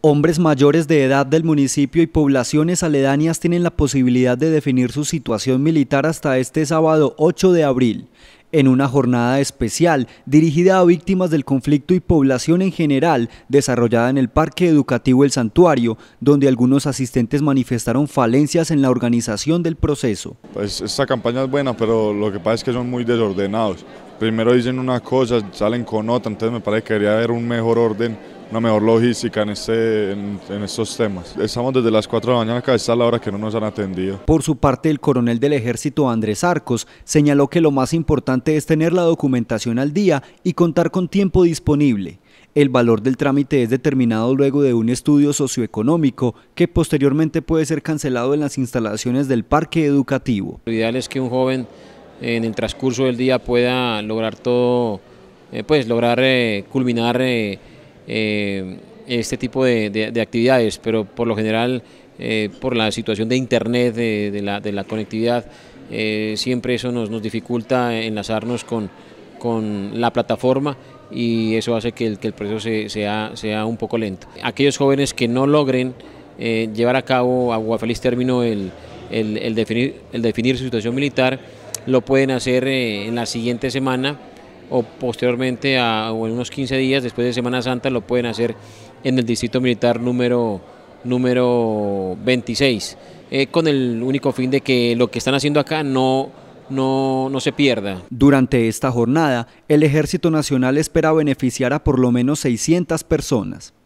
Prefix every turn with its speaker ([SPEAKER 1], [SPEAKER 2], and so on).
[SPEAKER 1] Hombres mayores de edad del municipio y poblaciones aledañas tienen la posibilidad de definir su situación militar hasta este sábado 8 de abril, en una jornada especial dirigida a víctimas del conflicto y población en general, desarrollada en el Parque Educativo El Santuario, donde algunos asistentes manifestaron falencias en la organización del
[SPEAKER 2] proceso. Pues esta campaña es buena, pero lo que pasa es que son muy desordenados. Primero dicen una cosa, salen con otra, entonces me parece que debería haber un mejor orden una mejor logística en, este, en, estos temas. Estamos desde las 4 de la mañana, acá está la hora que no nos han atendido.
[SPEAKER 1] Por su parte, el coronel del ejército Andrés Arcos señaló que lo más importante es tener la documentación al día y contar con tiempo disponible. El valor del trámite es determinado luego de un estudio socioeconómico que posteriormente puede ser cancelado en las instalaciones del parque educativo.
[SPEAKER 3] Lo ideal es que un joven en el transcurso del día pueda lograr todo, eh, pues lograr eh, culminar eh, eh, este tipo de, actividades, pero por lo general, eh, por la situación de Internet, de, la, conectividad, eh, siempre eso nos, dificulta enlazarnos con, con la plataforma y eso hace que el, proceso sea, sea un poco lento. Aquellos jóvenes que no logren llevar a cabo a feliz término el, definir, el definir su situación militar, lo pueden hacer en la siguiente semana o posteriormente a o en unos 15 días después de Semana Santa lo pueden hacer en el Distrito Militar número, número 26, eh, con el único fin de que lo que están haciendo acá no no, no, se pierda.
[SPEAKER 1] Durante esta jornada, el Ejército Nacional espera beneficiar a por lo menos 600 personas.